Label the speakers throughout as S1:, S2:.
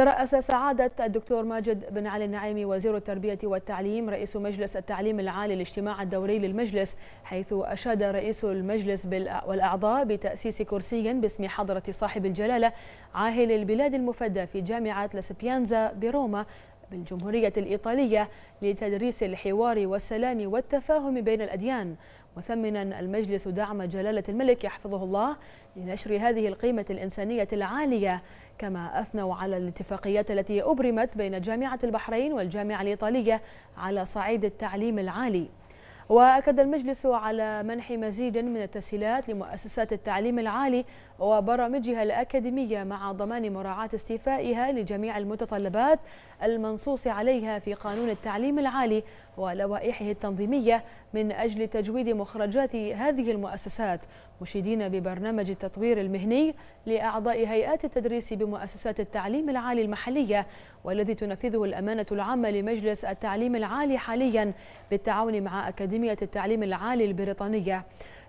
S1: ترأس سعادة الدكتور ماجد بن علي النعيمي وزير التربية والتعليم رئيس مجلس التعليم العالي الاجتماع الدوري للمجلس حيث أشاد رئيس المجلس والأعضاء بتأسيس كرسي باسم حضرة صاحب الجلالة عاهل البلاد المفدى في جامعة لاسبيانزا بروما بالجمهورية الإيطالية لتدريس الحوار والسلام والتفاهم بين الأديان مثمنا المجلس دعم جلالة الملك يحفظه الله لنشر هذه القيمة الإنسانية العالية كما أثنوا على الاتفاقيات التي أبرمت بين جامعة البحرين والجامعة الإيطالية على صعيد التعليم العالي وأكد المجلس على منح مزيد من التسهيلات لمؤسسات التعليم العالي وبرامجها الأكاديمية مع ضمان مراعاة استيفائها لجميع المتطلبات المنصوص عليها في قانون التعليم العالي ولوائحه التنظيمية من أجل تجويد مخرجات هذه المؤسسات مشيدين ببرنامج التطوير المهني لأعضاء هيئات التدريس بمؤسسات التعليم العالي المحلية والذي تنفذه الأمانة العامة لمجلس التعليم العالي حاليا بالتعاون مع أكاديمية أكاديمية التعليم العالي البريطانية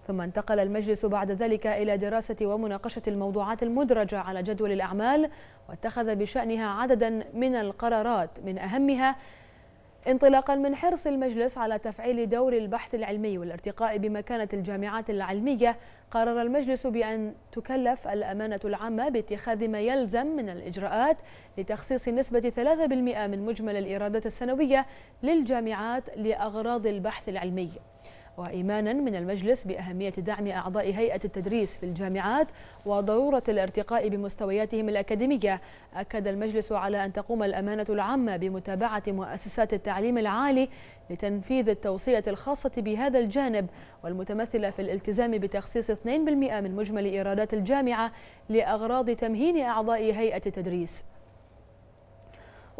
S1: ثم انتقل المجلس بعد ذلك إلى دراسة ومناقشة الموضوعات المدرجة على جدول الأعمال واتخذ بشأنها عددا من القرارات من أهمها انطلاقا من حرص المجلس على تفعيل دور البحث العلمي والارتقاء بمكانة الجامعات العلمية قرر المجلس بأن تكلف الأمانة العامة باتخاذ ما يلزم من الإجراءات لتخصيص نسبة 3% من مجمل الإيرادات السنوية للجامعات لأغراض البحث العلمي وإيمانا من المجلس بأهمية دعم أعضاء هيئة التدريس في الجامعات وضرورة الارتقاء بمستوياتهم الأكاديمية أكد المجلس على أن تقوم الأمانة العامة بمتابعة مؤسسات التعليم العالي لتنفيذ التوصية الخاصة بهذا الجانب والمتمثلة في الالتزام بتخصيص 2% من مجمل إيرادات الجامعة لأغراض تمهين أعضاء هيئة التدريس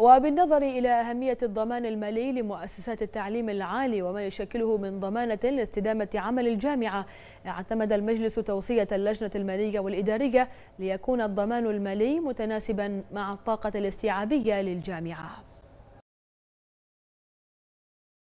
S1: وبالنظر إلى أهمية الضمان المالي لمؤسسات التعليم العالي وما يشكله من ضمانة لاستدامة عمل الجامعة اعتمد المجلس توصية اللجنة المالية والإدارية ليكون الضمان المالي متناسبا مع الطاقة الاستيعابية للجامعة